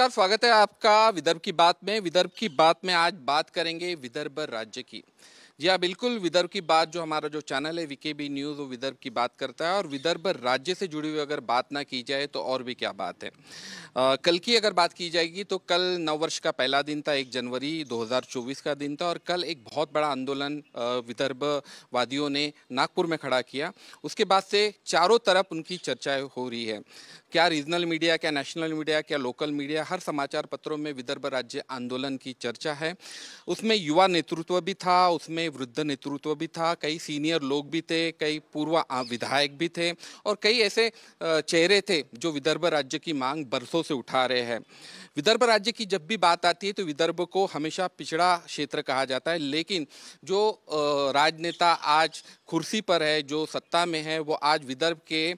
sir स्वागत है आपका विदर्भ की बात में विदर्भ की बात में आज बात करेंगे विदर्भ राज्य की जी हाँ बिल्कुल विदर्भ की बात जो हमारा जो चैनल है वीके बी न्यूज़ वो विदर्भ की बात करता है और विदर्भ राज्य से जुड़ी हुई अगर बात ना की जाए तो और भी क्या बात है आ, कल की अगर बात की जाएगी तो कल नववर्ष का पहला दिन था एक जनवरी 2024 का दिन था और कल एक बहुत बड़ा आंदोलन विदर्भ वादियों ने नागपुर में खड़ा किया उसके बाद से चारों तरफ उनकी चर्चाएँ हो रही है क्या रीजनल मीडिया क्या नेशनल मीडिया क्या लोकल मीडिया हर समाचार पत्रों में विदर्भ राज्य आंदोलन की चर्चा है उसमें युवा नेतृत्व भी था उसमें वृद्ध नेतृत्व भी था कई सीनियर लोग भी थे कई पूर्व विधायक भी थे और कई ऐसे चेहरे थे जो विदर्भ राज्य की मांग बरसों से उठा रहे हैं विदर्भ राज्य की जब भी बात आती है तो विदर्भ को हमेशा पिछड़ा क्षेत्र कहा जाता है लेकिन जो राजनेता आज कुर्सी पर है जो सत्ता में है वो आज विदर्भ के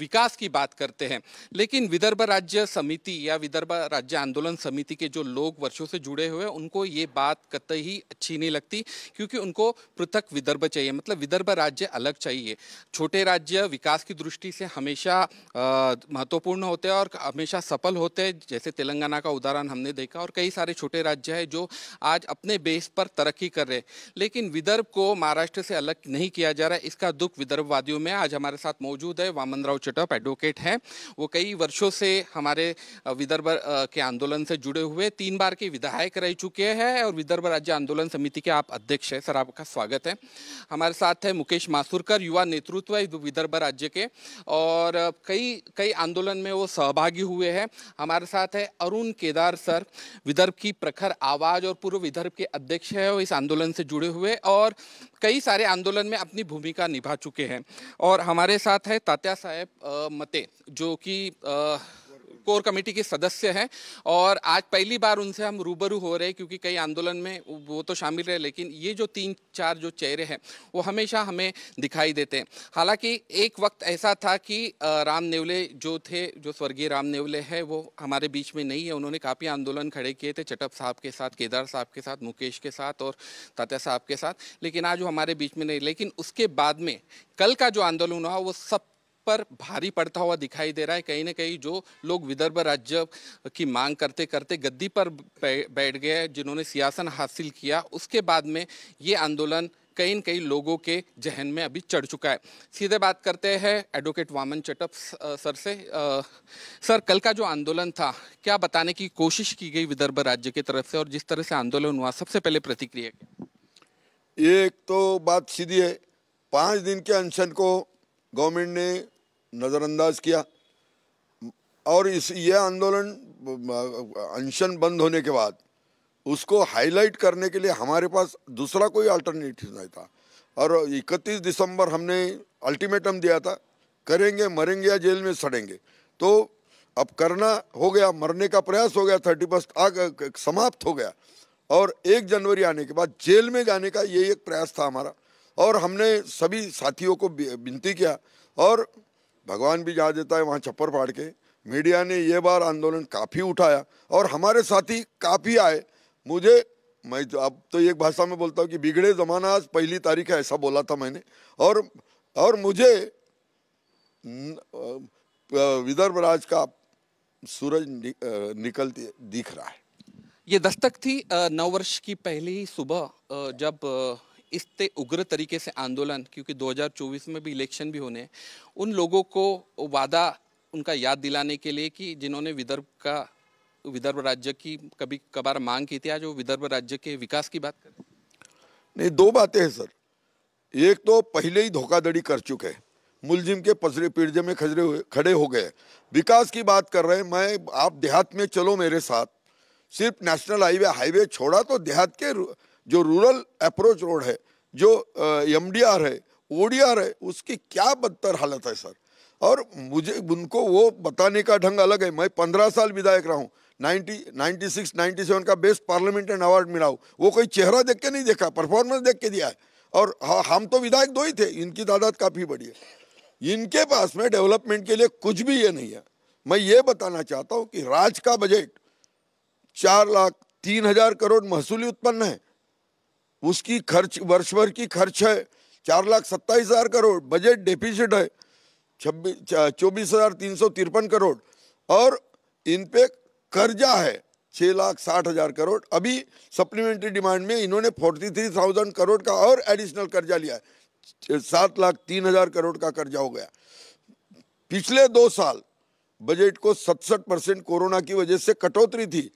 विकास की बात करते हैं लेकिन विदर्भ राज्य समिति या विदर्भ राज्य आंदोलन समिति के जो लोग वर्षों से जुड़े हुए हैं उनको ये बात कतई अच्छी नहीं लगती क्योंकि उनको पृथक विदर्भ चाहिए मतलब विदर्भ राज्य अलग चाहिए छोटे राज्य विकास की दृष्टि से हमेशा महत्वपूर्ण होते हैं और हमेशा सफल होते हैं जैसे तेलंगाना का उदाहरण हमने देखा और कई सारे छोटे राज्य हैं जो आज अपने बेस पर तरक्की कर रहे लेकिन विदर्भ को महाराष्ट्र से अलग नहीं किया जा रहा है इसका दुख विदर्भवादियों में आज हमारे साथ मौजूद है वामनराव चटप एडवोकेट हैं वो कई वर्षों से हमारे विदर्भ के आंदोलन से जुड़े हुए तीन बार के विधायक रह चुके हैं और विदर्भ राज्य आंदोलन समिति के आप अध्यक्ष हैं सर आपका स्वागत है हमारे साथ है मुकेश मासूरकर युवा नेतृत्व है विदर्भ राज्य के और कई कई आंदोलन में वो सहभागी हुए हैं हमारे साथ है अरुण केदार सर विदर्भ की प्रखर आवाज़ और पूर्व विदर्भ के अध्यक्ष है वो इस आंदोलन से जुड़े हुए और कई सारे आंदोलन में अपनी भूमिका निभा चुके हैं और हमारे साथ है तात्या साहेब मते जो कि कोर कमेटी के सदस्य हैं और आज पहली बार उनसे हम रूबरू हो रहे हैं क्योंकि कई आंदोलन में वो तो शामिल रहे लेकिन ये जो तीन चार जो चेहरे हैं वो हमेशा हमें दिखाई देते हैं हालांकि एक वक्त ऐसा था कि राम नेवले जो थे जो स्वर्गीय राम नेवले हैं वो हमारे बीच में नहीं है उन्होंने काफ़ी आंदोलन खड़े किए थे चटप साहब के साथ केदार साहब के साथ मुकेश के साथ और तात्या साहब के साथ लेकिन आज वो हमारे बीच में नहीं लेकिन उसके बाद में कल का जो आंदोलन हुआ वो सब पर भारी पड़ता हुआ दिखाई दे रहा है कहीं ना कहीं जो लोग विदर्भ राज्य की मांग करते करते गद्दी पर बैठ गए जिन्होंने सियासन हासिल किया उसके बाद में ये आंदोलन कई न कई लोगों के जहन में अभी चढ़ चुका है सीधे बात करते हैं एडवोकेट वामन चटप सर से आ, सर कल का जो आंदोलन था क्या बताने की कोशिश की गई विदर्भ राज्य की तरफ से और जिस तरह से आंदोलन हुआ सबसे पहले प्रतिक्रिया क्या एक तो बात सीधी है पाँच दिन के अनशन को गवर्नमेंट ने नज़रअंदाज किया और इस यह आंदोलन अनशन बंद होने के बाद उसको हाईलाइट करने के लिए हमारे पास दूसरा कोई अल्टरनेटिव नहीं था और 31 दिसंबर हमने अल्टीमेटम दिया था करेंगे मरेंगे या जेल में सड़ेंगे तो अब करना हो गया मरने का प्रयास हो गया थर्टी फर्स्ट आग समाप्त हो गया और एक जनवरी आने के बाद जेल में जाने का ये एक प्रयास था हमारा और हमने सभी साथियों को विनती किया और भगवान भी जा देता है वहाँ छप्पर फाड़ के मीडिया ने ये बार आंदोलन काफ़ी उठाया और हमारे साथी काफ़ी आए मुझे मैं तो अब तो एक भाषा में बोलता हूँ कि बिगड़े ज़माना आज पहली तारीख है ऐसा बोला था मैंने और और मुझे विदर्भ राज का सूरज नि, निकल दिख रहा है ये दस्तक थी नववर्ष वर्ष की पहली सुबह जब इतने उग्र तरीके से आंदोलन क्योंकि 2024 में भी इलेक्शन भी होने हैं उन लोगों को वादा उनका याद दिलाने के लिए कि जिन्होंने विदर्भ का विदर्भ राज्य की कभी कभार मांग की थी आज वो विदर्भ राज्य के विकास की बात करें नहीं दो बातें हैं सर एक तो पहले ही धोखाधड़ी कर चुके हैं मुलजिम के पसरे पिरजे में खजरे हुए खड़े हो गए विकास की बात कर रहे हैं मैं आप देहात में चलो मेरे साथ सिर्फ नेशनल हाईवे हाईवे छोड़ा तो देहात के जो रूरल अप्रोच रोड है जो एम है ओ है उसकी क्या बदतर हालत है सर और मुझे उनको वो बताने का ढंग अलग है मैं पंद्रह साल विधायक रहा हूँ ninety ninety six ninety seven का बेस्ट पार्लियामेंटेन अवार्ड मिला हूँ वो कोई चेहरा देख के नहीं देखा परफॉर्मेंस देख के दिया है और हम तो विधायक दो ही थे इनकी तादाद काफ़ी बड़ी है इनके पास में डेवलपमेंट के लिए कुछ भी ये नहीं है मैं ये बताना चाहता हूँ कि राज्य का बजट चार लाख तीन हजार करोड़ महसूली उत्पन्न है उसकी खर्च वर्ष भर की खर्च है चार लाख सत्ताईस हज़ार करोड़ बजट डेफिसिट है छब्बीस चौबीस हज़ार तीन सौ तिरपन करोड़ और इन पे कर्जा है छः लाख साठ हज़ार करोड़ अभी सप्लीमेंट्री डिमांड में इन्होंने फोर्टी थ्री थाउजेंड करोड़ का और एडिशनल कर्जा लिया है सात लाख तीन हज़ार करोड़ का कर्जा हो गया पिछले दो साल बजट को सतसठ परसेंट कोरोना की वजह से कटौती थी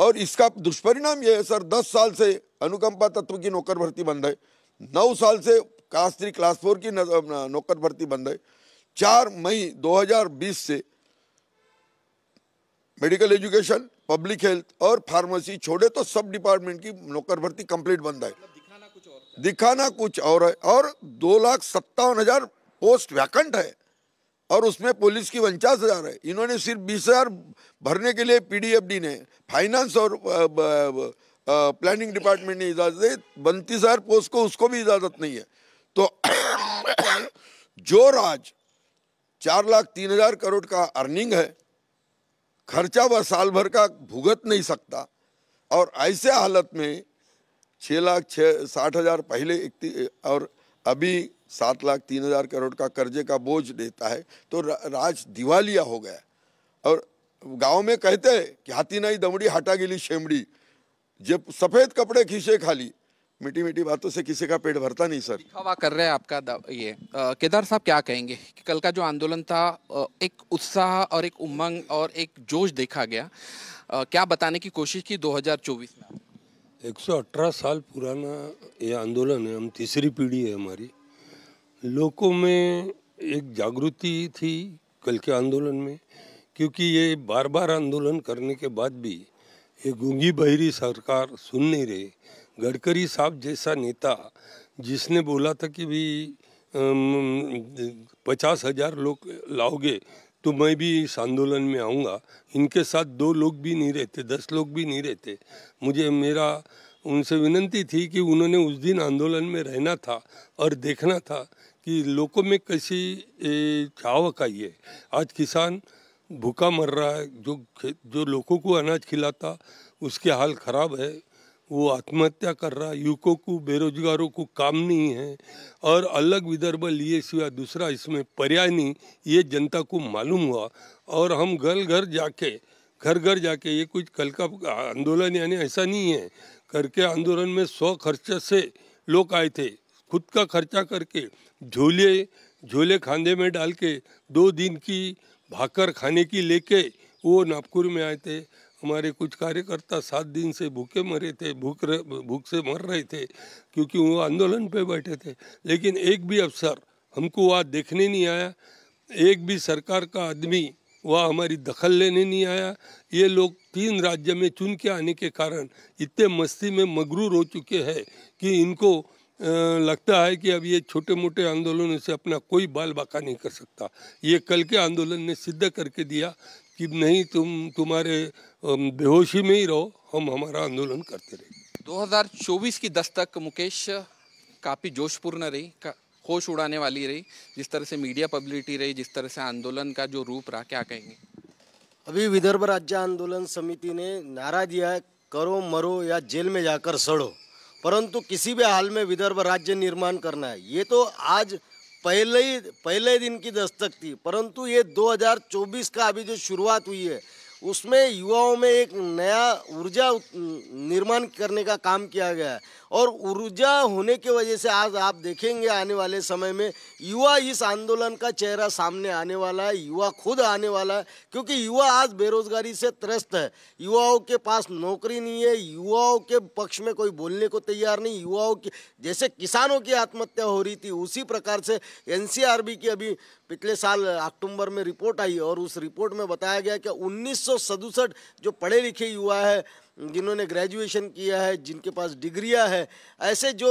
और इसका दुष्परिणाम यह है सर दस साल से अनुकंपा तत्व की नौकर भर्ती बंद है नौ साल से क्लास थ्री क्लास फोर की नौकर भर्ती बंद है चार मई 2020 से मेडिकल एजुकेशन पब्लिक हेल्थ और फार्मेसी छोड़े तो सब डिपार्टमेंट की नौकर भर्ती कंप्लीट बंद है मतलब दिखाना कुछ और है और दो लाख सत्तावन हजार पोस्ट वैकेंट है और उसमें पुलिस की उनचास हज़ार है इन्होंने सिर्फ बीस हज़ार भरने के लिए पीडीएफडी ने फाइनेंस और प्लानिंग डिपार्टमेंट ने इजाज़त दी बत्तीस हज़ार पोस्ट को उसको भी इजाज़त नहीं है तो जो राज चार लाख तीन हज़ार करोड़ का अर्निंग है खर्चा वह साल भर का भुगत नहीं सकता और ऐसे हालत में छः लाख छः साठ हज़ार पहले और अभी सात लाख तीन हज़ार करोड़ का कर्जे का बोझ देता है तो राज दिवालिया हो गया और गांव में कहते हैं कि हाथी नहीं दमड़ी हटा गिली शेमड़ी जब सफ़ेद कपड़े खींचे खाली मीठी मीठी बातों से किसी का पेट भरता नहीं सर हवा कर रहे हैं आपका ये केदार साहब क्या कहेंगे कि कल का जो आंदोलन था एक उत्साह और एक उमंग और एक जोश देखा गया क्या बताने की कोशिश की 2024 में 118 साल पुराना ये आंदोलन है हम तीसरी पीढ़ी है हमारी लोगों में एक जागृति थी कल के आंदोलन में क्योंकि ये बार बार आंदोलन करने के बाद भी ये गूंगी बहरी सरकार सुन नहीं रही गडकरी साहब जैसा नेता जिसने बोला था कि भी पचास हजार लोग लाओगे तो मैं भी इस आंदोलन में आऊँगा इनके साथ दो लोग भी नहीं रहते दस लोग भी नहीं रहते मुझे मेरा उनसे विनंती थी कि उन्होंने उस दिन आंदोलन में रहना था और देखना था कि लोगों में कैसी आवक आई है आज किसान भूखा मर रहा है जो जो लोगों को अनाज खिलाता उसके हाल खराब है वो आत्महत्या कर रहा है युवकों को बेरोजगारों को काम नहीं है और अलग विदर्भ लिए सिवा दूसरा इसमें पर्याय नहीं ये जनता को मालूम हुआ और हम घर घर जाके घर घर जाके ये कुछ कल का आंदोलन यानी ऐसा नहीं है करके आंदोलन में सौ खर्चे से लोग आए थे खुद का खर्चा करके झोले झोले खांधे में डाल के दो दिन की भाकर खाने की लेके वो नागपुर में आए थे हमारे कुछ कार्यकर्ता सात दिन से भूखे मरे थे भूख भूख से मर रहे थे क्योंकि वो आंदोलन पे बैठे थे लेकिन एक भी अफसर हमको वहाँ देखने नहीं आया एक भी सरकार का आदमी वह हमारी दखल लेने नहीं आया ये लोग तीन राज्य में चुन के आने के कारण इतने मस्ती में मगरूर हो चुके हैं कि इनको लगता है कि अब ये छोटे मोटे आंदोलन से अपना कोई बाल बाका नहीं कर सकता ये कल के आंदोलन ने सिद्ध करके दिया कि नहीं तुम तुम्हारे बेहोशी में ही रहो हम हमारा आंदोलन करते रहे 2024 की दस्तक मुकेश काफ़ी जोशपूर्ण रही का, होश उड़ाने वाली रही जिस तरह से मीडिया पब्लिटी रही जिस तरह से आंदोलन का जो रूप रहा क्या कहेंगे अभी विदर्भ राज्य आंदोलन समिति ने नारा दिया है करो मरो या जेल में जाकर सड़ो परंतु किसी भी हाल में विदर्भ राज्य निर्माण करना है ये तो आज पहले ही पहले दिन की दस्तक थी परंतु ये 2024 का अभी जो शुरुआत हुई है उसमें युवाओं में एक नया ऊर्जा निर्माण करने का काम किया गया है और ऊर्जा होने की वजह से आज आप देखेंगे आने वाले समय में युवा इस आंदोलन का चेहरा सामने आने वाला है युवा खुद आने वाला है क्योंकि युवा आज बेरोजगारी से त्रस्त है युवाओं के पास नौकरी नहीं है युवाओं के पक्ष में कोई बोलने को तैयार नहीं युवाओं की जैसे किसानों की आत्महत्या हो रही थी उसी प्रकार से एन की अभी पिछले साल अक्टूबर में रिपोर्ट आई और उस रिपोर्ट में बताया गया कि उन्नीस जो पढ़े लिखे युवा है जिन्होंने ग्रेजुएशन किया है जिनके पास डिग्रियां है ऐसे जो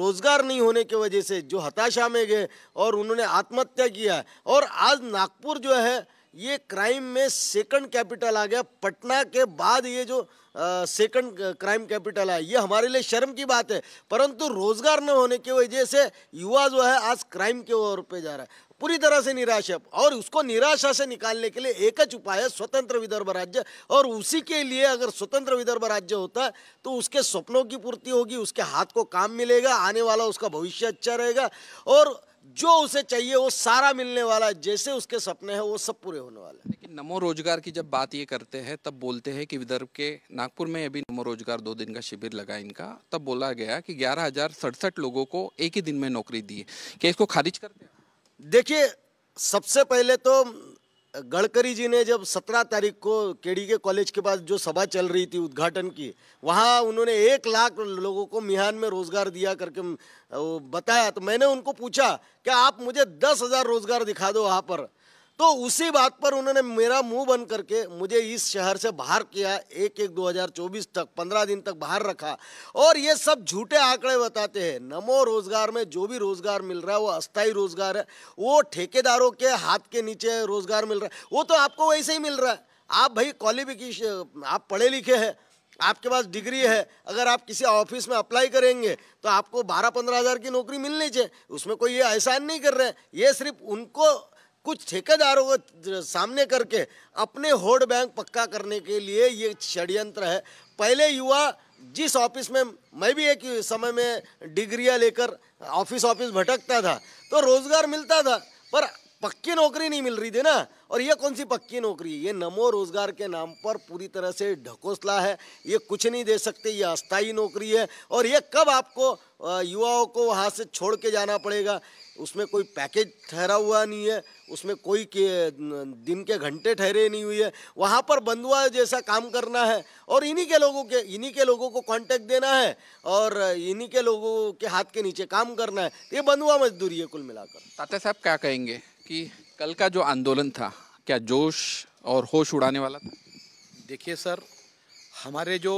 रोज़गार नहीं होने की वजह से जो हताशा में गए और उन्होंने आत्महत्या किया और आज नागपुर जो है ये क्राइम में सेकंड कैपिटल आ गया पटना के बाद ये जो सेकंड क्राइम कैपिटल है ये हमारे लिए शर्म की बात है परंतु रोजगार न होने की वजह से युवा जो है आज क्राइम के ओर पे जा रहा है पूरी तरह से निराश है और उसको निराशा से निकालने के लिए एक ही उपाय है स्वतंत्र विदर्भ राज्य और उसी के लिए अगर स्वतंत्र विदर्भ राज्य होता तो उसके स्वप्नों की पूर्ति होगी उसके हाथ को काम मिलेगा आने वाला उसका भविष्य अच्छा रहेगा और जो उसे चाहिए वो सारा मिलने वाला है जैसे उसके सपने हैं वो सब पूरे होने वाले हैं लेकिन नमो रोजगार की जब बात ये करते हैं तब बोलते हैं कि विदर्भ के नागपुर में अभी नमो रोजगार दो दिन का शिविर लगा इनका तब बोला गया कि ग्यारह लोगों को एक ही दिन में नौकरी दी है क्या इसको खारिज करते हैं देखिए सबसे पहले तो गडकरी जी ने जब 17 तारीख को केडी के कॉलेज के पास जो सभा चल रही थी उद्घाटन की वहाँ उन्होंने एक लाख लोगों को मिहान में रोज़गार दिया करके बताया तो मैंने उनको पूछा कि आप मुझे दस हज़ार रोज़गार दिखा दो वहाँ पर तो उसी बात पर उन्होंने मेरा मुंह बंद करके मुझे इस शहर से बाहर किया एक एक 2024 तक 15 दिन तक बाहर रखा और ये सब झूठे आंकड़े बताते हैं नमो रोजगार में जो भी रोजगार मिल रहा है वो अस्थायी रोजगार है वो ठेकेदारों के हाथ के नीचे रोजगार मिल रहा है वो तो आपको वैसे ही मिल रहा है आप भाई क्वालिफिकेशन आप पढ़े लिखे हैं आपके पास डिग्री है अगर आप किसी ऑफिस में अप्लाई करेंगे तो आपको बारह पंद्रह हज़ार की नौकरी मिलनी चाहिए उसमें कोई ये एहसान नहीं कर रहे हैं ये सिर्फ उनको कुछ ठेकेदारों को सामने करके अपने होड बैंक पक्का करने के लिए ये षड्यंत्र है पहले युवा जिस ऑफिस में मैं भी एक समय में डिग्रियाँ लेकर ऑफिस ऑफिस भटकता था तो रोज़गार मिलता था पर पक्की नौकरी नहीं मिल रही थी ना और ये कौन सी पक्की नौकरी ये नमो रोजगार के नाम पर पूरी तरह से ढकोसला है ये कुछ नहीं दे सकते ये अस्थाई नौकरी है और ये कब आपको युवाओं को वहाँ से छोड़ के जाना पड़ेगा उसमें कोई पैकेज ठहरा हुआ नहीं है उसमें कोई के दिन के घंटे ठहरे नहीं हुई है वहाँ पर बंधुआ जैसा काम करना है और इन्हीं के लोगों के इन्हीं के लोगों को कांटेक्ट देना है और इन्हीं के लोगों के हाथ के नीचे काम करना है ये बंधुआ मजदूरी है कुल मिलाकर तात्या साहब क्या कहेंगे कि कल का जो आंदोलन था क्या जोश और होश उड़ाने वाला था देखिए सर हमारे जो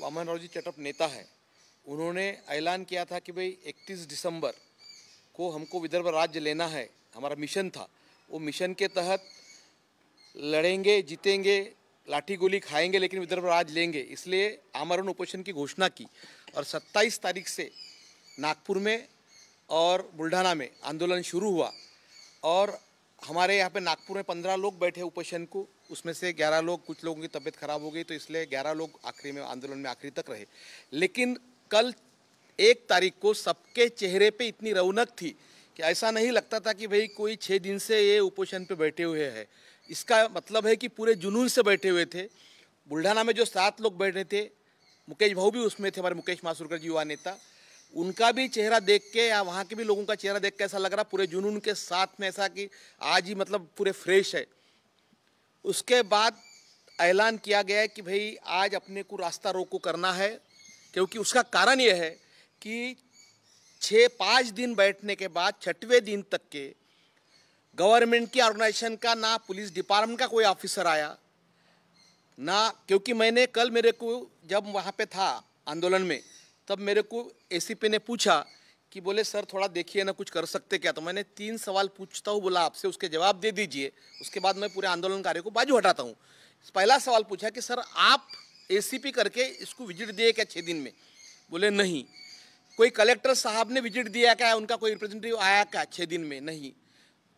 वामन राव जी नेता है उन्होंने ऐलान किया था कि भाई 31 दिसंबर को हमको विदर्भ राज्य लेना है हमारा मिशन था वो मिशन के तहत लड़ेंगे जीतेंगे लाठी गोली खाएंगे लेकिन विदर्भ राज लेंगे इसलिए आमरण उपोषण की घोषणा की और 27 तारीख से नागपुर में और बुल्ढाना में आंदोलन शुरू हुआ और हमारे यहाँ पे नागपुर में पंद्रह लोग बैठे उपोषण को उसमें से ग्यारह लोग कुछ लोगों की तबीयत खराब हो गई तो इसलिए ग्यारह लोग आखिरी में आंदोलन में आखिरी तक रहे लेकिन कल एक तारीख को सबके चेहरे पे इतनी रौनक थी कि ऐसा नहीं लगता था कि भाई कोई छः दिन से ये उपोषण पे बैठे हुए हैं इसका मतलब है कि पूरे जुनून से बैठे हुए थे बुल्ढाना में जो सात लोग बैठे थे मुकेश भाऊ भी उसमें थे हमारे मुकेश मासूरकर जी युवा नेता उनका भी चेहरा देख के या वहाँ के भी लोगों का चेहरा देख के ऐसा लग रहा पूरे जुनून के साथ में ऐसा कि आज ही मतलब पूरे फ्रेश है उसके बाद ऐलान किया गया है कि भाई आज अपने को रास्ता रोको करना है क्योंकि उसका कारण यह है कि छः पाँच दिन बैठने के बाद छठवें दिन तक के गवर्नमेंट की ऑर्गेनाइजेशन का ना पुलिस डिपार्टमेंट का कोई ऑफिसर आया ना क्योंकि मैंने कल मेरे को जब वहाँ पे था आंदोलन में तब मेरे को एसीपी ने पूछा कि बोले सर थोड़ा देखिए ना कुछ कर सकते क्या तो मैंने तीन सवाल पूछता हूँ बोला आपसे उसके जवाब दे दीजिए उसके बाद मैं पूरे आंदोलनकारी को बाजू हटाता हूँ पहला सवाल पूछा कि सर आप एसीपी करके इसको विजिट दिए क्या छः दिन में बोले नहीं कोई कलेक्टर साहब ने विजिट दिया क्या उनका कोई रिप्रेजेंटेटिव आया क्या छः दिन में नहीं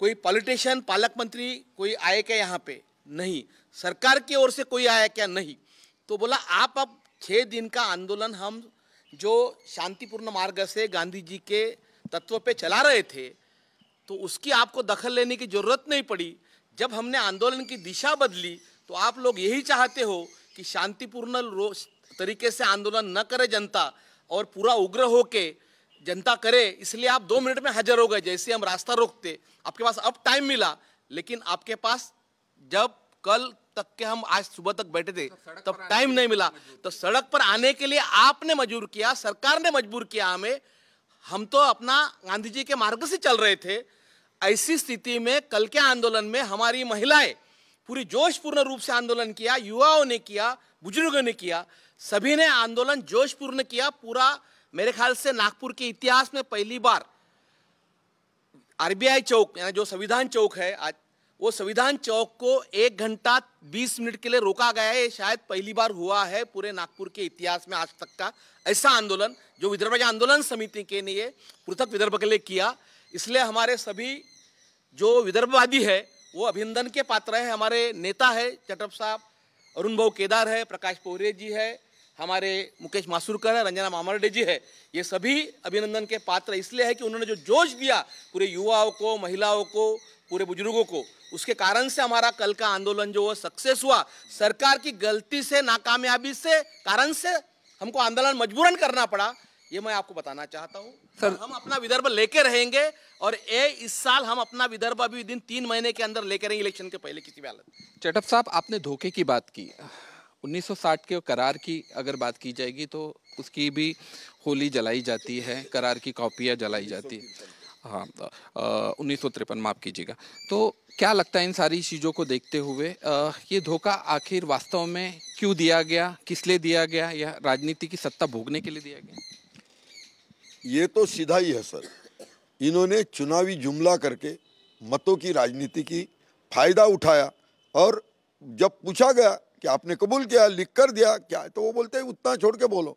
कोई पॉलिटिशियन पालक मंत्री कोई आए क्या यहाँ पे नहीं सरकार की ओर से कोई आया क्या नहीं तो बोला आप अब छः दिन का आंदोलन हम जो शांतिपूर्ण मार्ग से गांधी जी के तत्व पे चला रहे थे तो उसकी आपको दखल लेने की ज़रूरत नहीं पड़ी जब हमने आंदोलन की दिशा बदली तो आप लोग यही चाहते हो कि शांतिपूर्ण तरीके से आंदोलन न करे जनता और पूरा उग्र होके जनता करे इसलिए आप दो मिनट में हाजिर हो गए जैसे हम रास्ता रोकते आपके पास अब टाइम मिला लेकिन आपके पास जब कल तक के हम आज सुबह तक बैठे थे तब टाइम नहीं मिला तो सड़क पर आने के लिए आपने मजबूर किया सरकार ने मजबूर किया हमें हम तो अपना गांधी जी के मार्ग से चल रहे थे ऐसी स्थिति में कल के आंदोलन में हमारी महिलाएं पूरी जोश पूर्ण रूप से आंदोलन किया युवाओं ने किया बुजुर्गों ने किया सभी ने आंदोलन जोश पूर्ण किया पूरा मेरे ख्याल से नागपुर के इतिहास में पहली बार आरबीआई चौक यानी जो संविधान चौक है आज वो संविधान चौक को एक घंटा बीस मिनट के लिए रोका गया है शायद पहली बार हुआ है पूरे नागपुर के इतिहास में आज तक का ऐसा आंदोलन जो विदर्भ आंदोलन समिति के लिए पृथक विदर्भ के लिए किया इसलिए हमारे सभी जो विदर्भवादी है वो अभिनंदन के पात्र है हमारे नेता है चटप साहब अरुण भाव केदार है प्रकाश पोहरे जी है हमारे मुकेश मासूरकर है रंजना मामरडे जी है ये सभी अभिनंदन के पात्र इसलिए है कि उन्होंने जो जोश दिया पूरे युवाओं को महिलाओं को पूरे बुजुर्गों को उसके कारण से हमारा कल का आंदोलन जो वो सक्सेस हुआ सरकार की गलती से नाकामयाबी से कारण से हमको आंदोलन मजबूरन करना पड़ा ये मैं आपको बताना चाहता हूँ सर हम अपना विदर्भ लेके रहेंगे और ए इस साल हम अपना विदर्भ अभी दिन तीन महीने के अंदर लेके रहेंगे इलेक्शन के पहले किसी भी हालत चटप साहब आपने धोखे की बात की 1960 के करार की अगर बात की जाएगी तो उसकी भी होली जलाई जाती है करार की कॉपियाँ जलाई जाती है हाँ तो, उन्नीस सौ तिरपन माफ़ कीजिएगा तो क्या लगता है इन सारी चीज़ों को देखते हुए आ, ये धोखा आखिर वास्तव में क्यों दिया गया किस लिए दिया गया या राजनीति की सत्ता भोगने के लिए दिया गया ये तो सीधा ही है सर इन्होंने चुनावी जुमला करके मतों की राजनीति की फ़ायदा उठाया और जब पूछा गया कि आपने कबूल किया लिख कर दिया क्या तो वो बोलते हैं उतना छोड़ के बोलो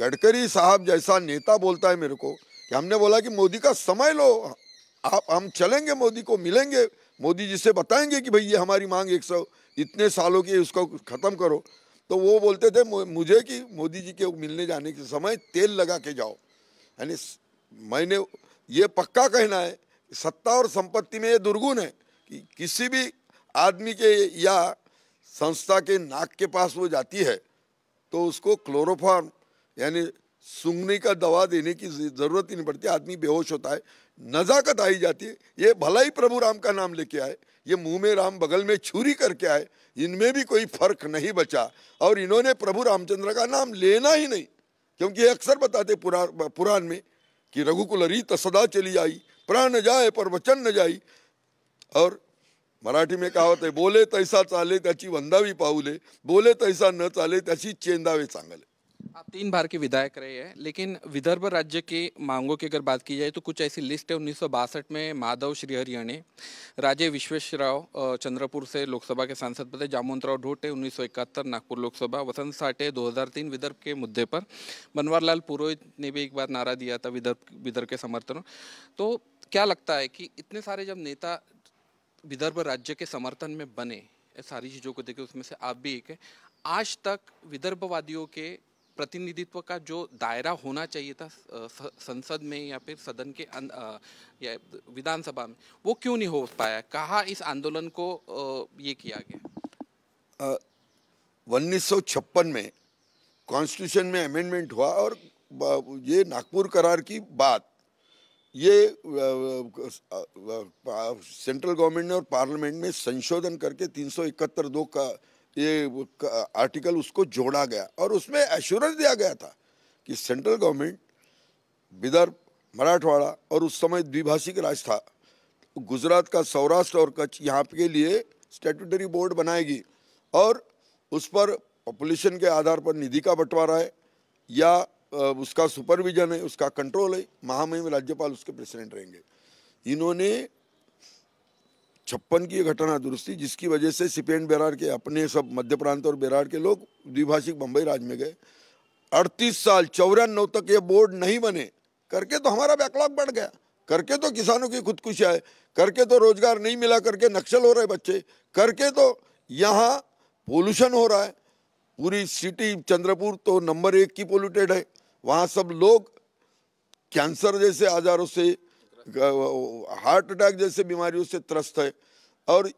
गडकरी साहब जैसा नेता बोलता है मेरे को कि हमने बोला कि मोदी का समय लो आप हम चलेंगे मोदी को मिलेंगे मोदी जी से बताएंगे कि भाई ये हमारी मांग एक सौ इतने सालों की उसको ख़त्म करो तो वो बोलते थे मुझे कि मोदी जी के मिलने जाने के समय तेल लगा के जाओ यानी मैंने ये पक्का कहना है सत्ता और संपत्ति में ये दुर्गुण है कि किसी भी आदमी के या संस्था के नाक के पास वो जाती है तो उसको क्लोरोफार्म यानी सूंघने का दवा देने की ज़रूरत ही नहीं पड़ती आदमी बेहोश होता है नज़ाकत आई जाती है ये भला ही प्रभु राम का नाम लेके आए ये मुंह में राम बगल में छुरी करके आए इनमें भी कोई फर्क नहीं बचा और इन्होंने प्रभु रामचंद्र का नाम लेना ही नहीं क्योंकि अक्सर बताते पुरा, पुराण में कि रघुकुल रीत सदा चली आई प्राण जाए पर वचन न जाई और मराठी में काय होते बोले तैसा चाले त्याची वंदावी पाऊले बोले तैसा न चाले त्याची चेंदावे चांगले आप तीन बार के विधायक रहे हैं लेकिन विदर्भ राज्य के मांगों की अगर बात की जाए तो कुछ ऐसी लिस्ट है उन्नीस में माधव श्रीहरियाणे राजे विश्वेश्वरराव चंद्रपुर से लोकसभा के सांसद पद जामोन्तराव ढोटे 1971 नागपुर लोकसभा वसंत साठे 2003 विदर्भ के मुद्दे पर बनवारलाल पुरोहित ने भी एक बार नारा दिया था विदर्भ विदर्भ के समर्थन तो क्या लगता है कि इतने सारे जब नेता विदर्भ राज्य के समर्थन में बने सारी चीज़ों को देखें उसमें से आप भी एक है आज तक विदर्भवादियों के प्रतिनिधित्व का जो दायरा होना चाहिए था संसद में या फिर सदन के आ, अं, या विधानसभा में वो क्यों नहीं हो पाया कहाँ इस आंदोलन को आ, ये किया गया उन्नीस में कॉन्स्टिट्यूशन में अमेंडमेंट हुआ और ये नागपुर करार की बात ये सेंट्रल गवर्नमेंट ने और पार्लियामेंट में संशोधन करके तीन सौ इकहत्तर दो का ये आर्टिकल उसको जोड़ा गया और उसमें एश्योरेंस दिया गया था कि सेंट्रल गवर्नमेंट विदर्भ मराठवाड़ा और उस समय द्विभाषिक राज था गुजरात का सौराष्ट्र और कच्छ यहाँ के लिए स्टेटूटरी बोर्ड बनाएगी और उस पर पॉपुलेशन के आधार पर निधि का बंटवारा है या उसका सुपरविजन है उसका कंट्रोल है महामहिम राज्यपाल उसके प्रेसिडेंट रहेंगे इन्होंने छप्पन की घटना दुरुस्ती जिसकी वजह से सिपेंड बेरार के अपने सब मध्य प्रांत और बेरार के लोग द्विभाषिक बम्बई राज में गए अड़तीस साल चौरानवे तक ये बोर्ड नहीं बने करके तो हमारा बैकलॉग बढ़ गया करके तो किसानों की खुदकुशी आए करके तो रोजगार नहीं मिला करके नक्सल हो रहे बच्चे करके तो यहाँ पोल्यूशन हो रहा है पूरी सिटी चंद्रपुर तो नंबर एक की पोल्यूटेड है वहाँ सब लोग कैंसर जैसे आजारों से हार्ट अटैक जैसे बीमारियों से त्रस्त है और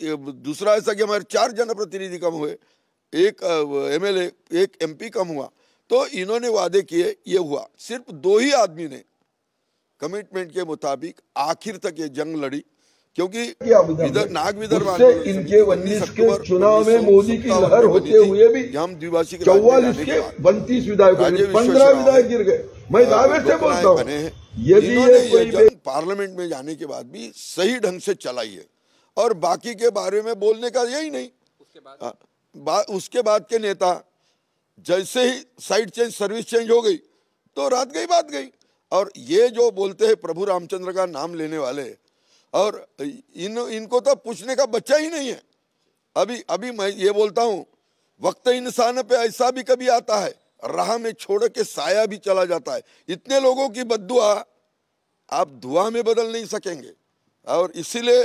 दूसरा ऐसा कि हमारे चार जनप्रतिनिधि कम हुए एक एमएलए एक एमपी कम हुआ तो इन्होंने वादे किए ये हुआ सिर्फ दो ही आदमी ने कमिटमेंट के मुताबिक आखिर तक ये जंग लड़ी क्योंकि नाग विदर्भ इनके उन्नीस के चुनाव में मोदी की लहर होते हुए भी हम द्विभाषी चौवालीस के बत्तीस विधायक पंद्रह विधायक गिर गए मैं दावे से बोलता हूँ यदि पार्लियामेंट में जाने के बाद भी सही ढंग से चलाई है और बाकी के बारे में बोलने का यही नहीं हाँ, उसके बाद के नेता जैसे ही साइड चेंज सर्विस चेंज हो गई तो रात गई बात गई और ये जो बोलते हैं प्रभु रामचंद्र का नाम लेने वाले और इन इनको तो पूछने का बच्चा ही नहीं है अभी अभी मैं ये बोलता हूँ वक्त इंसान पे ऐसा भी कभी आता है राह में छोड़ के साया भी चला जाता है इतने लोगों की बदुआ आप दुआ में बदल नहीं सकेंगे और इसीलिए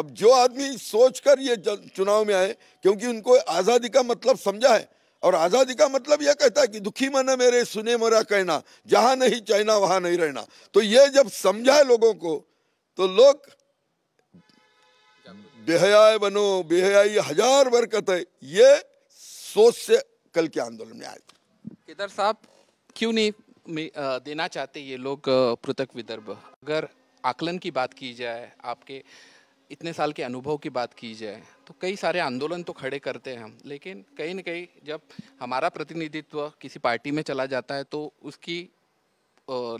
अब जो आदमी सोचकर ये चुनाव में आए क्योंकि उनको आज़ादी का मतलब समझा है और आज़ादी का मतलब यह कहता है कि दुखी मना मेरे सुने मरा कहना जहाँ नहीं चाहना वहाँ नहीं रहना तो ये जब समझा है लोगों को तो लोग बेहया बनो बेहया हजार बरकत है ये सोच से कल के आंदोलन में आए केदार साहब क्यों नहीं देना चाहते ये लोग पृथक विदर्भ अगर आकलन की बात की जाए आपके इतने साल के अनुभव की बात की जाए तो कई सारे आंदोलन तो खड़े करते हैं हम लेकिन कहीं ना कहीं जब हमारा प्रतिनिधित्व किसी पार्टी में चला जाता है तो उसकी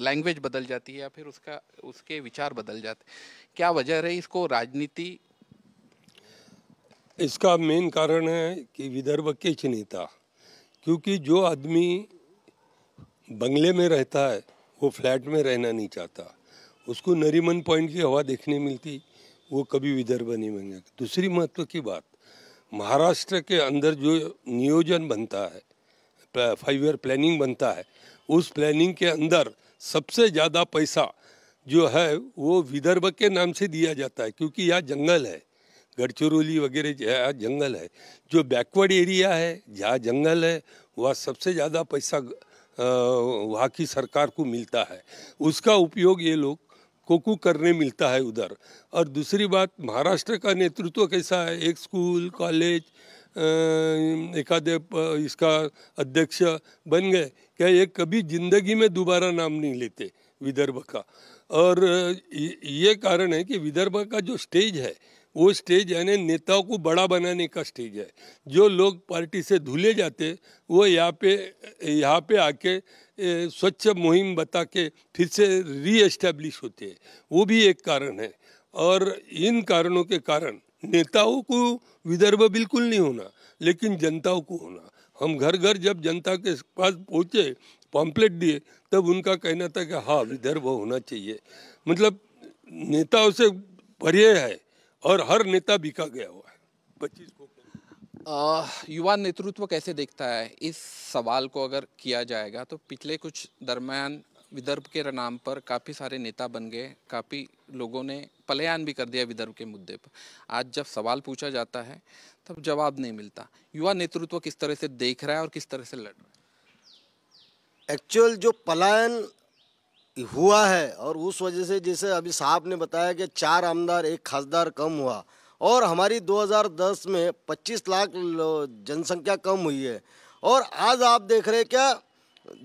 लैंग्वेज बदल जाती है या फिर उसका उसके विचार बदल जाते क्या वजह रही इसको राजनीति इसका मेन कारण है कि विदर्भ के चिनेता क्योंकि जो आदमी बंगले में रहता है वो फ्लैट में रहना नहीं चाहता उसको नरीमन पॉइंट की हवा देखने मिलती वो कभी विदर्भ नहीं जाता दूसरी महत्व की बात महाराष्ट्र के अंदर जो नियोजन बनता है फाइव ईयर प्लानिंग बनता है उस प्लानिंग के अंदर सबसे ज़्यादा पैसा जो है वो विदर्भ के नाम से दिया जाता है क्योंकि यह जंगल है गढ़चिरौली वगैरह जहाँ जंगल है जो बैकवर्ड एरिया है जहाँ जंगल है वह सबसे ज़्यादा पैसा वहाँ की सरकार को मिलता है उसका उपयोग ये लोग कोकू करने मिलता है उधर और दूसरी बात महाराष्ट्र का नेतृत्व कैसा है एक स्कूल कॉलेज एकाधे इसका अध्यक्ष बन गए क्या ये कभी जिंदगी में दोबारा नाम नहीं लेते विदर्भ का और ये कारण है कि विदर्भ का जो स्टेज है वो स्टेज यानी नेताओं को बड़ा बनाने का स्टेज है जो लोग पार्टी से धुले जाते वो यहाँ पे यहाँ पे आके स्वच्छ मुहिम बता के फिर से एस्टैब्लिश होते हैं वो भी एक कारण है और इन कारणों के कारण नेताओं को विदर्भ बिल्कुल नहीं होना लेकिन जनताओं को होना हम घर घर जब जनता के पास पहुँचे पॉम्पलेट दिए तब उनका कहना था कि हाँ विदर्भ होना चाहिए मतलब नेताओं से परे है और हर नेता बिका गया हुआ है पच्चीस को आ, युवा नेतृत्व कैसे देखता है इस सवाल को अगर किया जाएगा तो पिछले कुछ दरमियान विदर्भ के नाम पर काफ़ी सारे नेता बन गए काफ़ी लोगों ने पलयान भी कर दिया विदर्भ के मुद्दे पर आज जब सवाल पूछा जाता है तब जवाब नहीं मिलता युवा नेतृत्व किस तरह से देख रहा है और किस तरह से लड़ रहा है एक्चुअल जो पलायन हुआ है और उस वजह से जैसे अभी साहब ने बताया कि चार आमदार एक खासदार कम हुआ और हमारी 2010 में 25 लाख जनसंख्या कम हुई है और आज आप देख रहे हैं क्या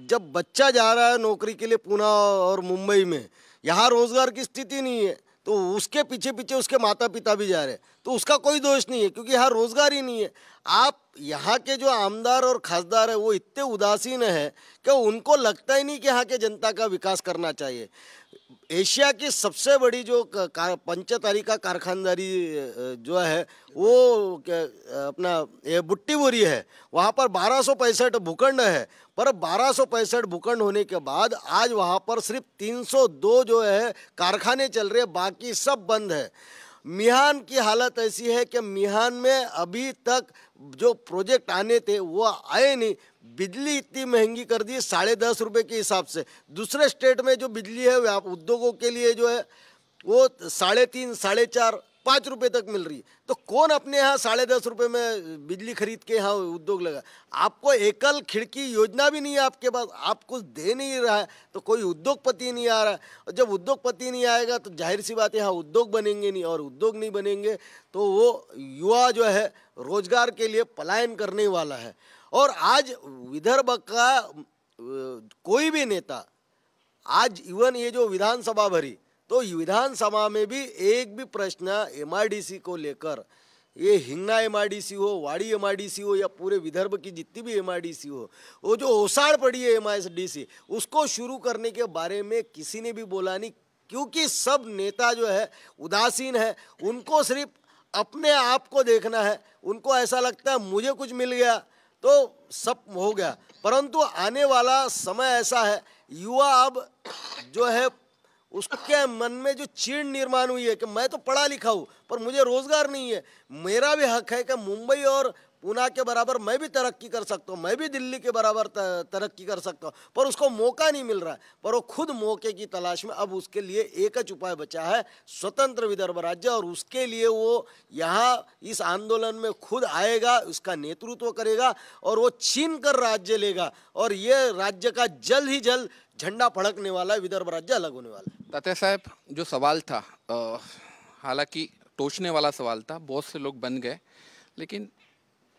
जब बच्चा जा रहा है नौकरी के लिए पुणे और मुंबई में यहाँ रोजगार की स्थिति नहीं है तो उसके पीछे पीछे उसके माता पिता भी जा रहे हैं तो उसका कोई दोष नहीं है क्योंकि यहाँ रोजगार ही नहीं है आप यहाँ के जो आमदार और खासदार है वो इतने उदासीन है कि उनको लगता ही नहीं कि यहाँ के जनता का विकास करना चाहिए एशिया की सबसे बड़ी जो पंचतारी का कारखानदारी जो है वो अपना ये बुट्टीबोरी है वहाँ पर बारह सौ पैंसठ भूखंड है पर बारह सौ पैंसठ भूखंड होने के बाद आज वहाँ पर सिर्फ 302 जो है कारखाने चल रहे बाकी सब बंद है मिहान की हालत ऐसी है कि मिहान में अभी तक जो प्रोजेक्ट आने थे वो आए नहीं बिजली इतनी महंगी कर दी साढ़े दस रुपये के हिसाब से दूसरे स्टेट में जो बिजली है उद्योगों के लिए जो है वो साढ़े तीन साढ़े चार पाँच रुपये तक मिल रही है तो कौन अपने यहाँ साढ़े दस रुपये में बिजली खरीद के यहाँ उद्योग लगा आपको एकल खिड़की योजना भी नहीं है आपके पास आप कुछ दे नहीं रहा है तो कोई उद्योगपति नहीं आ रहा और जब उद्योगपति नहीं आएगा तो जाहिर सी बात यहाँ उद्योग बनेंगे नहीं और उद्योग नहीं बनेंगे तो वो युवा जो है रोजगार के लिए पलायन करने वाला है और आज विदर्भ का कोई भी नेता आज इवन ये जो विधानसभा भरी तो विधानसभा में भी एक भी प्रश्न एमआरडीसी को लेकर ये हिंगना एमआरडीसी हो वाड़ी एमआरडीसी हो या पूरे विदर्भ की जितनी भी एमआरडीसी हो वो जो ओसाड़ पड़ी है एमआरडीसी उसको शुरू करने के बारे में किसी ने भी बोला नहीं क्योंकि सब नेता जो है उदासीन है उनको सिर्फ अपने आप को देखना है उनको ऐसा लगता है मुझे कुछ मिल गया तो सब हो गया परंतु आने वाला समय ऐसा है युवा अब जो है उसके मन में जो चीड़ निर्माण हुई है कि मैं तो पढ़ा लिखा हूँ पर मुझे रोज़गार नहीं है मेरा भी हक है कि मुंबई और पूना के बराबर मैं भी तरक्की कर सकता हूँ मैं भी दिल्ली के बराबर तरक्की कर सकता हूँ पर उसको मौका नहीं मिल रहा है पर वो खुद मौके की तलाश में अब उसके लिए एकच उपाय बचा है स्वतंत्र विदर्भ राज्य और उसके लिए वो यहाँ इस आंदोलन में खुद आएगा उसका नेतृत्व करेगा और वो छीन कर राज्य लेगा और ये राज्य का जल्द ही जल्द झंडा फड़कने वाला है विदर्भ राज्य अलग होने वाला है तथा साहब जो सवाल था हालांकि टोचने वाला सवाल था बहुत से लोग बन गए लेकिन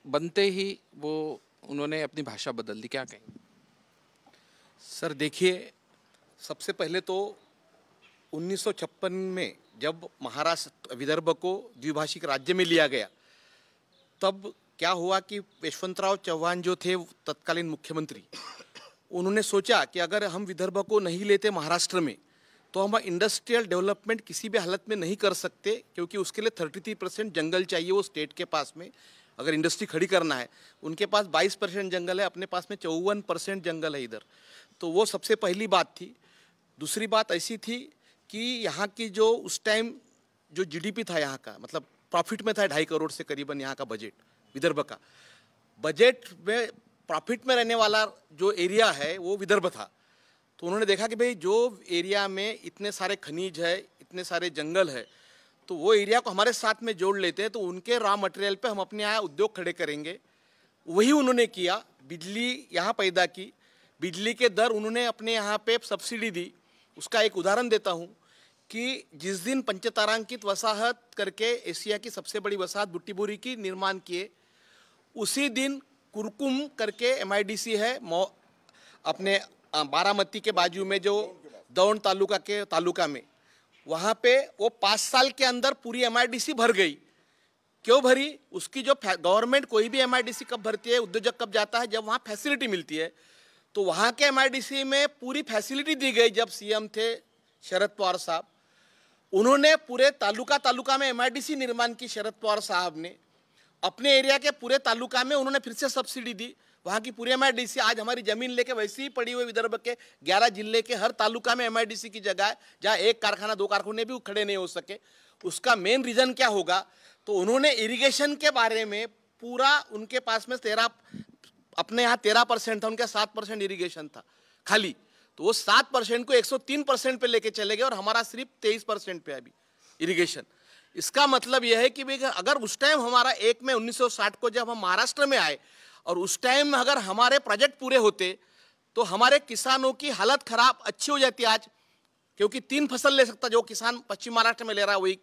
बनते ही वो उन्होंने अपनी भाषा बदल दी क्या कहें सर देखिए सबसे पहले तो 1956 में जब महाराष्ट्र विदर्भ को द्विभाषिक राज्य में लिया गया तब क्या हुआ कि यशवंतराव चौहान जो थे तत्कालीन मुख्यमंत्री उन्होंने सोचा कि अगर हम विदर्भ को नहीं लेते महाराष्ट्र में तो हम इंडस्ट्रियल डेवलपमेंट किसी भी हालत में नहीं कर सकते क्योंकि उसके लिए थर्टी थ्री परसेंट जंगल चाहिए वो स्टेट के पास में अगर इंडस्ट्री खड़ी करना है उनके पास 22 परसेंट जंगल है अपने पास में चौवन परसेंट जंगल है इधर तो वो सबसे पहली बात थी दूसरी बात ऐसी थी कि यहाँ की जो उस टाइम जो जीडीपी था यहाँ का मतलब प्रॉफिट में था ढाई करोड़ से करीबन यहाँ का बजट विदर्भ का बजट में प्रॉफिट में रहने वाला जो एरिया है वो विदर्भ था तो उन्होंने देखा कि भाई जो एरिया में इतने सारे खनिज है इतने सारे जंगल है तो वो एरिया को हमारे साथ में जोड़ लेते हैं तो उनके रॉ मटेरियल पे हम अपने यहाँ उद्योग खड़े करेंगे वही उन्होंने किया बिजली यहाँ पैदा की बिजली के दर उन्होंने अपने यहाँ पे सब्सिडी दी उसका एक उदाहरण देता हूँ कि जिस दिन पंचतारांकित वसाहत करके एशिया की सबसे बड़ी वसाहत बुट्टीबोरी की निर्माण किए उसी दिन कुरकुम करके एम है अपने बारामती के बाजू में जो दौड़ तालुका के तालुका में वहाँ पे वो पाँच साल के अंदर पूरी एम भर गई क्यों भरी उसकी जो गवर्नमेंट कोई भी एम कब भरती है उद्योजक कब जाता है जब वहाँ फैसिलिटी मिलती है तो वहाँ के एम में पूरी फैसिलिटी दी गई जब सीएम थे शरद पवार साहब उन्होंने पूरे तालुका तालुका में एम निर्माण की शरद पवार साहब ने अपने एरिया के पूरे तालुका में उन्होंने फिर से सब्सिडी दी वहाँ की पूरी एम आज हमारी जमीन लेके वैसे ही पड़ी हुई विदर्भ के ग्यारह जिले के हर तालुका में एम की जगह है जहाँ एक कारखाना दो कारखाने भी खड़े नहीं हो सके उसका मेन रीज़न क्या होगा तो उन्होंने इरिगेशन के बारे में पूरा उनके पास में तेरह अपने यहाँ तेरह परसेंट था उनके सात परसेंट इरीगेशन था खाली तो वो सात परसेंट को एक सौ तीन परसेंट पे लेके चले गए और हमारा सिर्फ तेईस परसेंट पे अभी इरिगेशन इसका मतलब यह है कि भाई अगर उस टाइम हमारा एक में 1960 को जब हम महाराष्ट्र में आए और उस टाइम अगर हमारे प्रोजेक्ट पूरे होते तो हमारे किसानों की हालत खराब अच्छी हो जाती आज क्योंकि तीन फसल ले सकता जो किसान पश्चिम महाराष्ट्र में ले रहा वही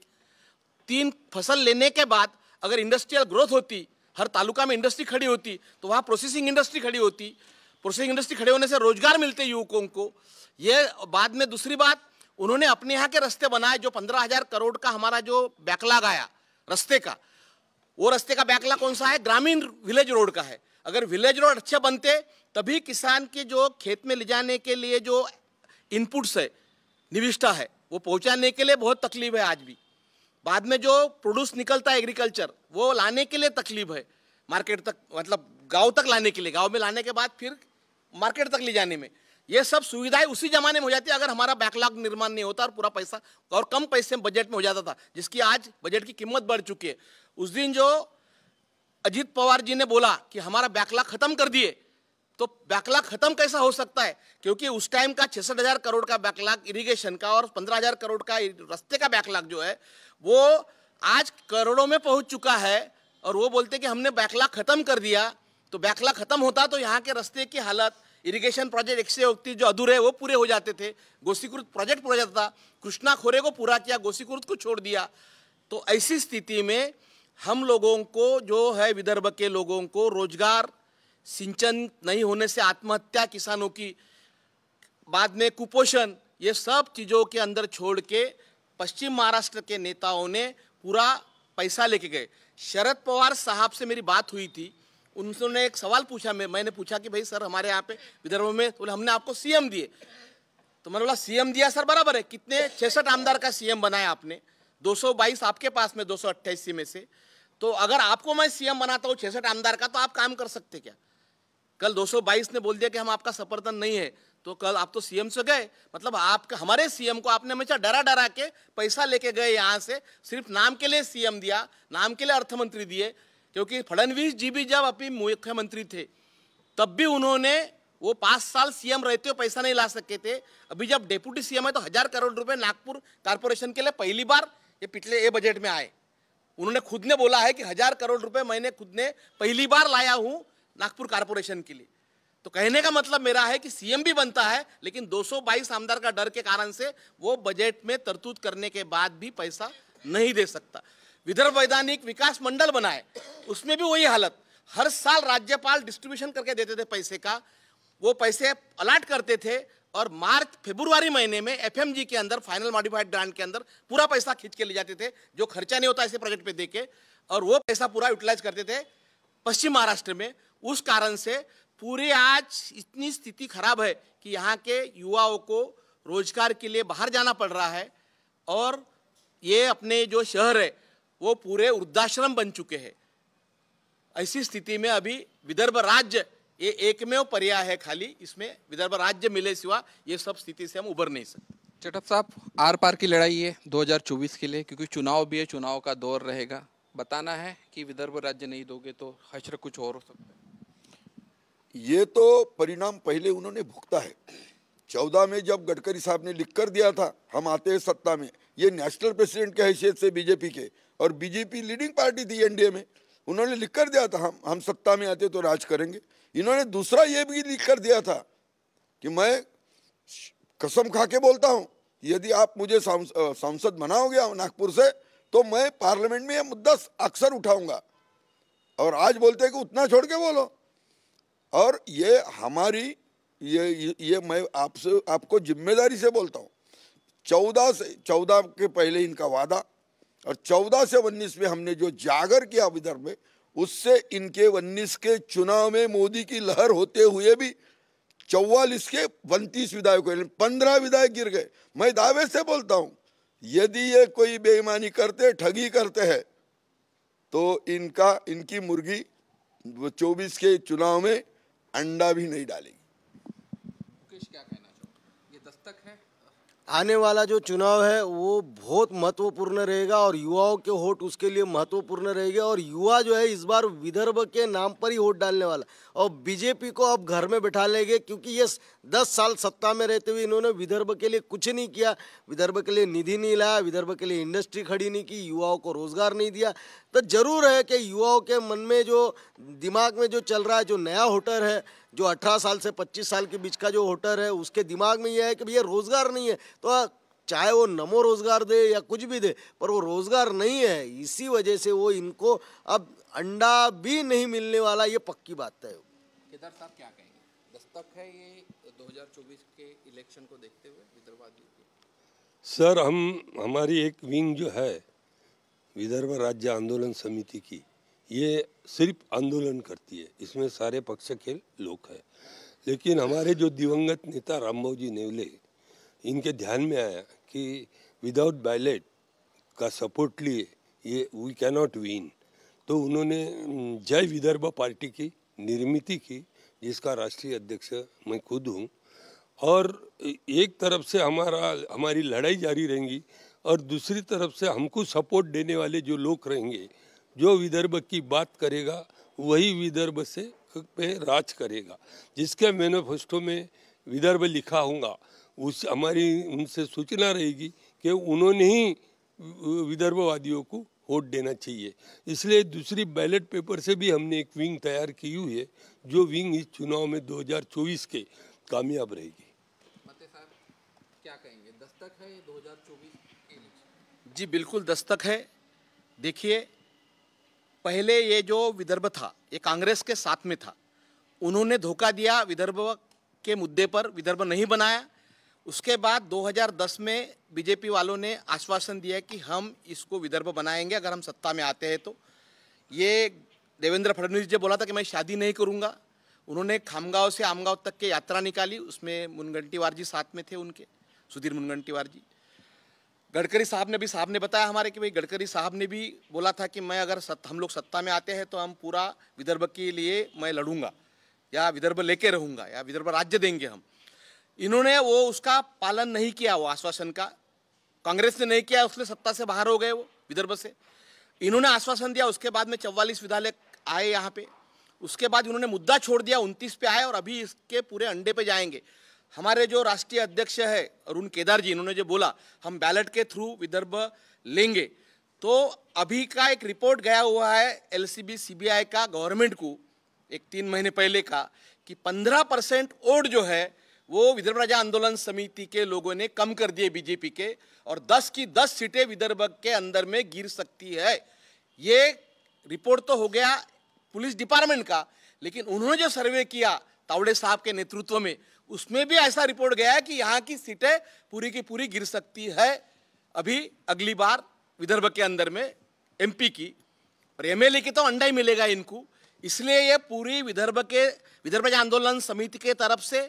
तीन फसल लेने के बाद अगर इंडस्ट्रियल ग्रोथ होती हर तालुका में इंडस्ट्री खड़ी होती तो वहाँ प्रोसेसिंग इंडस्ट्री खड़ी होती प्रोसेसिंग इंडस्ट्री खड़े होने से रोजगार मिलते युवकों को ये बाद में दूसरी बात उन्होंने अपने यहाँ के रस्ते बनाए जो पंद्रह हजार करोड़ का हमारा जो बैकलाग आया रस्ते का वो रस्ते का बैकलाग कौन सा है ग्रामीण विलेज रोड का है अगर विलेज रोड अच्छे बनते तभी किसान के जो खेत में ले जाने के लिए जो इनपुट्स है निविष्ठा है वो पहुंचाने के लिए बहुत तकलीफ है आज भी बाद में जो प्रोड्यूस निकलता है एग्रीकल्चर वो लाने के लिए तकलीफ है मार्केट तक मतलब गांव तक लाने के लिए गांव में लाने के बाद फिर मार्केट तक ले जाने में ये सब सुविधाएं उसी जमाने में हो जाती है अगर हमारा बैकलॉग निर्माण नहीं होता और पूरा पैसा और कम पैसे में बजट में हो जाता था जिसकी आज बजट की कीमत बढ़ चुकी है उस दिन जो अजीत पवार जी ने बोला कि हमारा बैकलॉग खत्म कर दिए तो बैकलॉग खत्म कैसा हो सकता है क्योंकि उस टाइम का छसठ हजार करोड़ का बैकलॉग इरिगेशन का और पंद्रह हजार करोड़ का रस्ते का बैकलॉग जो है वो आज करोड़ों में पहुंच चुका है और वो बोलते कि हमने बैकलॉग खत्म कर दिया तो बैकलॉग खत्म होता तो यहाँ के रस्ते की हालत इरिगेशन प्रोजेक्ट एक से होती जो अधूरे वो पूरे हो जाते थे गोसीकृत प्रोजेक्ट पूरा जाता था कृष्णा खोरे को पूरा किया गोसीकृत को छोड़ दिया तो ऐसी स्थिति में हम लोगों को जो है विदर्भ के लोगों को रोजगार सिंचन नहीं होने से आत्महत्या किसानों की बाद में कुपोषण ये सब चीज़ों के अंदर छोड़ के पश्चिम महाराष्ट्र के नेताओं ने पूरा पैसा लेके गए शरद पवार साहब से मेरी बात हुई थी उन्होंने एक सवाल पूछा मैं मैंने पूछा कि भाई सर हमारे यहाँ पे विदर्भ में तो बोले तो हमने आपको सीएम दिए तो मैंने बोला सीएम दिया सर बराबर है कितने छसठ आमदार का सीएम बनाया आपने 222 आपके पास में दो में से तो अगर आपको मैं सीएम बनाता हूँ छियासठ आमदार का तो आप काम कर सकते क्या कल 222 ने बोल दिया कि हम आपका समर्थन नहीं है तो कल आप तो सीएम से गए मतलब आप हमारे सीएम को आपने हमेशा डरा डरा के पैसा लेके गए यहाँ से सिर्फ नाम के लिए सीएम दिया नाम के लिए अर्थमंत्री दिए क्योंकि फडणवीस जी भी जब अपनी मुख्यमंत्री थे तब भी उन्होंने वो पाँच साल सीएम रहते हो पैसा नहीं ला सके थे अभी जब डेप्यूटी सीएम है तो हजार करोड़ रुपए नागपुर कारपोरेशन के लिए पहली बार ये पिछले ए बजट में आए उन्होंने खुद ने बोला है कि हजार करोड़ रुपए मैंने खुद ने पहली बार लाया हूं नागपुर कारपोरेशन के लिए तो कहने का मतलब मेरा है कि सीएम भी बनता है लेकिन 222 आमदार का डर के कारण से वो बजट में तरतूत करने के बाद भी पैसा नहीं दे सकता विदर्भ वैधानिक विकास मंडल बनाए उसमें भी वही हालत हर साल राज्यपाल डिस्ट्रीब्यूशन करके देते थे पैसे का वो पैसे अलाट करते थे और मार्च फेब्रुवरी महीने में एफ के अंदर फाइनल मॉडिफाइड ग्रांट के अंदर पूरा पैसा खींच के ले जाते थे जो खर्चा नहीं होता ऐसे प्रोजेक्ट पे देके और वो पैसा पूरा यूटिलाइज करते थे पश्चिम महाराष्ट्र में उस कारण से पूरे आज इतनी स्थिति खराब है कि यहाँ के युवाओं को रोजगार के लिए बाहर जाना पड़ रहा है और ये अपने जो शहर है वो पूरे वृद्धाश्रम बन चुके हैं ऐसी स्थिति में अभी विदर्भ राज्य ये एकमेव पर्याय है खाली इसमें विदर्भ राज्य मिले सिवा ये सब स्थिति से हम उभर नहीं सकते चटप साहब आर पार की लड़ाई है 2024 के लिए क्योंकि चुनाव भी है चुनाव का दौर रहेगा बताना है कि विदर्भ राज्य नहीं दोगे तो हशर कुछ और हो सकता है ये तो परिणाम पहले उन्होंने भुगता है चौदह में जब गडकरी साहब ने लिख कर दिया था हम आते हैं सत्ता में ये नेशनल प्रेसिडेंट के हैसियत से बीजेपी के और बीजेपी लीडिंग पार्टी थी एनडीए में उन्होंने लिख कर दिया था हम हम सत्ता में आते तो राज करेंगे इन्होंने दूसरा ये भी लिख कर दिया था कि मैं कसम खा के बोलता हूँ यदि आप मुझे सांसद बनाओगे नागपुर से तो मैं पार्लियामेंट में यह मुद्दा अक्सर उठाऊंगा और आज बोलते हैं कि उतना छोड़ के बोलो और ये हमारी ये ये मैं आपसे आपको जिम्मेदारी से बोलता हूँ चौदह से चौदह के पहले इनका वादा और चौदह से उन्नीस में हमने जो जागर किया विदर्भ में उससे इनके उन्नीस के चुनाव में मोदी की लहर होते हुए भी चौवालीस के उनतीस विधायक पंद्रह विधायक गिर गए मैं दावे से बोलता हूं यदि ये कोई बेईमानी करते ठगी करते हैं तो इनका इनकी मुर्गी चौबीस के चुनाव में अंडा भी नहीं डालेगी आने वाला जो चुनाव है वो बहुत महत्वपूर्ण रहेगा और युवाओं के वोट उसके लिए महत्वपूर्ण रहेगा और युवा जो है इस बार विदर्भ के नाम पर ही वोट डालने वाला और बीजेपी को अब घर में बैठा लेंगे क्योंकि ये दस साल सत्ता में रहते हुए इन्होंने विदर्भ के लिए कुछ नहीं किया विदर्भ के लिए निधि नहीं लाया विदर्भ के लिए इंडस्ट्री खड़ी नहीं की युवाओं को रोजगार नहीं दिया तो जरूर है कि युवाओं के मन में जो दिमाग में जो चल रहा है जो नया होटर है जो अठारह साल से पच्चीस साल के बीच का जो होटर है उसके दिमाग में यह है कि भैया रोजगार नहीं है तो चाहे वो नमो रोजगार दे या कुछ भी दे पर वो रोजगार नहीं है इसी वजह से वो इनको अब अंडा भी नहीं मिलने वाला ये पक्की बात है विदर साहब क्या कहेंगे दस्तक है ये 2024 के इलेक्शन को देखते हुए विदर्भवादियों सर हम हमारी एक विंग जो है विदर्भ राज्य आंदोलन समिति की ये सिर्फ आंदोलन करती है इसमें सारे पक्ष के लोग हैं लेकिन हमारे जो दिवंगत नेता रामभाव जी नेवले इनके ध्यान में आया कि विदाउट बैलेट का सपोर्ट लिए ये वी कैनॉट विन तो उन्होंने जय विदर्भ पार्टी की निर्मिति की जिसका राष्ट्रीय अध्यक्ष मैं खुद हूँ और एक तरफ से हमारा हमारी लड़ाई जारी रहेंगी और दूसरी तरफ से हमको सपोर्ट देने वाले जो लोग रहेंगे जो विदर्भ की बात करेगा वही विदर्भ से पे राज करेगा जिसके मैनोफेस्टो में विदर्भ लिखा होगा उस हमारी उनसे सूचना रहेगी कि उन्होंने ही विदर्भवादियों को वोट देना चाहिए इसलिए दूसरी बैलेट पेपर से भी हमने एक विंग तैयार की हुई है जो विंग इस चुनाव में 2024 के कामयाब रहेगी कहेंगे दस्तक है जी बिल्कुल दस्तक है देखिए पहले ये जो विदर्भ था ये कांग्रेस के साथ में था उन्होंने धोखा दिया विदर्भ के मुद्दे पर विदर्भ नहीं बनाया उसके बाद 2010 में बीजेपी वालों ने आश्वासन दिया कि हम इसको विदर्भ बनाएंगे अगर हम सत्ता में आते हैं तो ये देवेंद्र फडणवीस जी बोला था कि मैं शादी नहीं करूँगा उन्होंने खामगांव से आमगांव तक के यात्रा निकाली उसमें मुनगंटीवार जी साथ में थे उनके सुधीर मुनगंटीवार जी गडकरी साहब ने भी साहब ने बताया हमारे कि भाई गडकरी साहब ने भी बोला था कि मैं अगर सत, हम लोग सत्ता में आते हैं तो हम पूरा विदर्भ के लिए मैं लड़ूंगा या विदर्भ लेके रहूंगा या विदर्भ राज्य देंगे हम इन्होंने वो उसका पालन नहीं किया वो आश्वासन का कांग्रेस ने नहीं किया उसने सत्ता से बाहर हो गए वो विदर्भ से इन्होंने आश्वासन दिया उसके बाद में चौवालीस विधायक आए यहाँ पे उसके बाद इन्होंने मुद्दा छोड़ दिया उनतीस पे आए और अभी इसके पूरे अंडे पे जाएंगे हमारे जो राष्ट्रीय अध्यक्ष है अरुण केदार जी इन्होंने जो बोला हम बैलेट के थ्रू विदर्भ लेंगे तो अभी का एक रिपोर्ट गया हुआ है एल सी का गवर्नमेंट को एक तीन महीने पहले का कि पंद्रह परसेंट वोट जो है वो विदर्भ राजा आंदोलन समिति के लोगों ने कम कर दिए बीजेपी के और 10 की 10 सीटें विदर्भ के अंदर में गिर सकती है ये रिपोर्ट तो हो गया पुलिस डिपार्टमेंट का लेकिन उन्होंने जो सर्वे किया तावड़े साहब के नेतृत्व में उसमें भी ऐसा रिपोर्ट गया कि यहाँ की सीटें पूरी की पूरी गिर सकती है अभी अगली बार विदर्भ के अंदर में एम की और एम की तो अंडा ही मिलेगा इनको इसलिए ये पूरी विदर्भ के विदर्भ आंदोलन समिति के तरफ से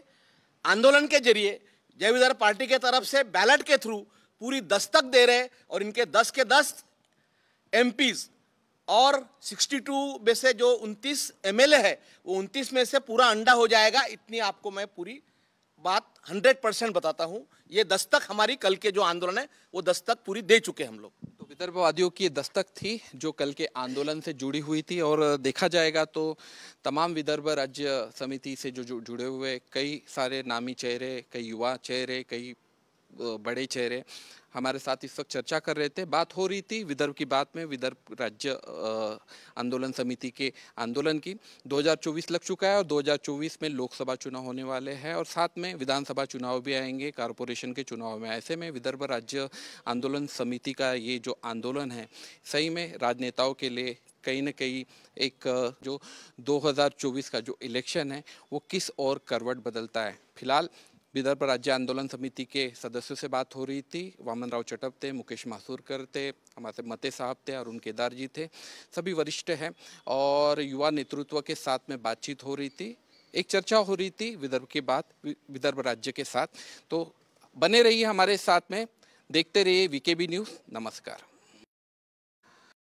आंदोलन के जरिए जय विधार पार्टी के तरफ से बैलेट के थ्रू पूरी दस्तक दे रहे और इनके दस के दस एम और 62 में से जो 29 एम है वो 29 में से पूरा अंडा हो जाएगा इतनी आपको मैं पूरी बात 100 परसेंट बताता हूँ ये दस्तक हमारी कल के जो आंदोलन है वो दस्तक पूरी दे चुके हम लोग विदर्भवादियों की दस्तक थी जो कल के आंदोलन से जुड़ी हुई थी और देखा जाएगा तो तमाम विदर्भ राज्य समिति से जो जुड़े हुए कई सारे नामी चेहरे कई युवा चेहरे कई बड़े चेहरे हमारे साथ इस वक्त चर्चा कर रहे थे बात हो रही थी विदर्भ की बात में विदर्भ राज्य आंदोलन समिति के आंदोलन की 2024 लग चुका है और 2024 में लोकसभा चुनाव होने वाले हैं और साथ में विधानसभा चुनाव भी आएंगे कारपोरेशन के चुनाव में ऐसे में विदर्भ राज्य आंदोलन समिति का ये जो आंदोलन है सही में राजनेताओं के लिए कहीं ना कहीं एक जो 2024 का जो इलेक्शन है वो किस और करवट बदलता है फिलहाल विदर्भ राज्य आंदोलन समिति के सदस्यों से बात हो रही थी वामन राव चटप थे मुकेश मासूरकर थे हमारे मते साहब थे अरुण केदार जी थे सभी वरिष्ठ हैं और युवा नेतृत्व के साथ में बातचीत हो रही थी एक चर्चा हो रही थी विदर्भ के बाद विदर्भ राज्य के साथ तो बने रहिए हमारे साथ में देखते रहिए वीकेबी न्यूज़ नमस्कार